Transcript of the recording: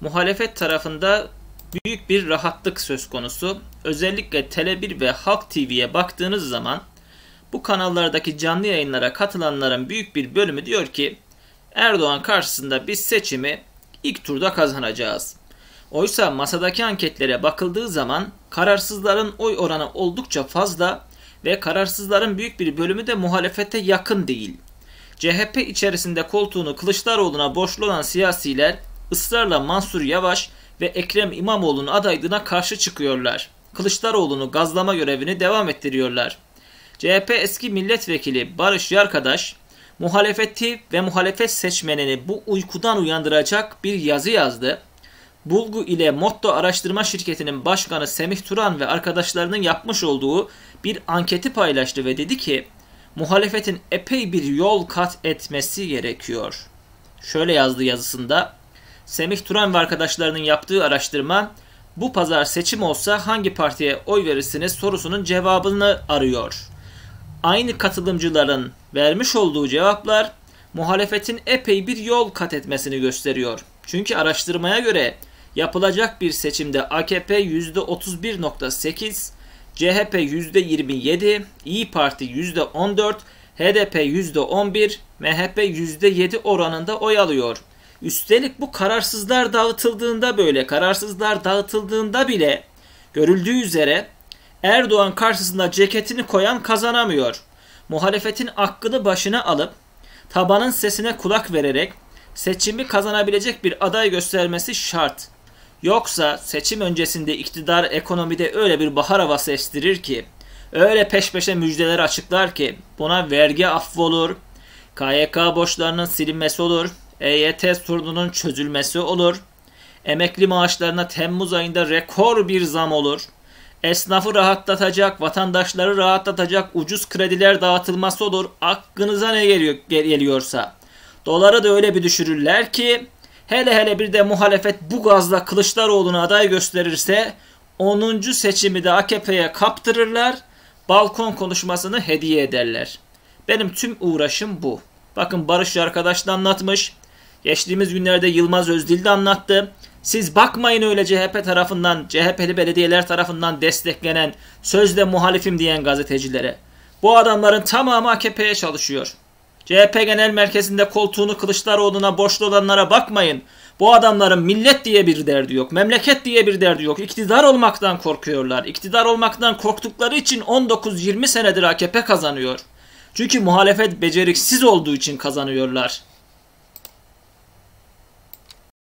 muhalefet tarafında büyük bir rahatlık söz konusu. Özellikle Tele1 ve Halk TV'ye baktığınız zaman bu kanallardaki canlı yayınlara katılanların büyük bir bölümü diyor ki Erdoğan karşısında biz seçimi ilk turda kazanacağız. Oysa masadaki anketlere bakıldığı zaman kararsızların oy oranı oldukça fazla ve kararsızların büyük bir bölümü de muhalefete yakın değil. CHP içerisinde koltuğunu Kılıçdaroğlu'na borçlu olan siyasiler ısrarla Mansur Yavaş ve Ekrem İmamoğlu'nun adaylığına karşı çıkıyorlar. Kılıçdaroğlu'nu gazlama görevini devam ettiriyorlar. CHP eski milletvekili Barış Yarkadaş, muhalefeti ve muhalefet seçmenini bu uykudan uyandıracak bir yazı yazdı. Bulgu ile Motto Araştırma Şirketi'nin başkanı Semih Turan ve arkadaşlarının yapmış olduğu bir anketi paylaştı ve dedi ki, muhalefetin epey bir yol kat etmesi gerekiyor. Şöyle yazdı yazısında, Semih Turan ve arkadaşlarının yaptığı araştırma bu pazar seçim olsa hangi partiye oy verirsiniz sorusunun cevabını arıyor. Aynı katılımcıların vermiş olduğu cevaplar muhalefetin epey bir yol kat etmesini gösteriyor. Çünkü araştırmaya göre yapılacak bir seçimde AKP %31.8, CHP %27, İyi Parti %14, HDP %11, MHP %7 oranında oy alıyor. Üstelik bu kararsızlar dağıtıldığında böyle, kararsızlar dağıtıldığında bile görüldüğü üzere Erdoğan karşısında ceketini koyan kazanamıyor. Muhalefetin aklını başına alıp tabanın sesine kulak vererek seçimi kazanabilecek bir aday göstermesi şart. Yoksa seçim öncesinde iktidar ekonomide öyle bir bahar havası estirir ki, öyle peş peşe müjdeler açıklar ki buna vergi affı olur, KYK borçlarının silinmesi olur, EYT sorununun çözülmesi olur. Emekli maaşlarına Temmuz ayında rekor bir zam olur. Esnafı rahatlatacak, vatandaşları rahatlatacak ucuz krediler dağıtılması olur. Aklınıza ne geliyor, geliyorsa. Doları da öyle bir düşürürler ki hele hele bir de muhalefet bu gazla Kılıçdaroğlu'na aday gösterirse 10. seçimi de AKP'ye kaptırırlar. Balkon konuşmasını hediye ederler. Benim tüm uğraşım bu. Bakın Barış arkadaş da anlatmış. Geçtiğimiz günlerde Yılmaz Özdil de anlattı. Siz bakmayın öyle CHP tarafından, CHP'li belediyeler tarafından desteklenen, sözde muhalifim diyen gazetecilere. Bu adamların tamamı AKP'ye çalışıyor. CHP Genel Merkezi'nde koltuğunu Kılıçdaroğlu'na borçlu olanlara bakmayın. Bu adamların millet diye bir derdi yok, memleket diye bir derdi yok. İktidar olmaktan korkuyorlar. İktidar olmaktan korktukları için 19-20 senedir AKP kazanıyor. Çünkü muhalefet beceriksiz olduğu için kazanıyorlar.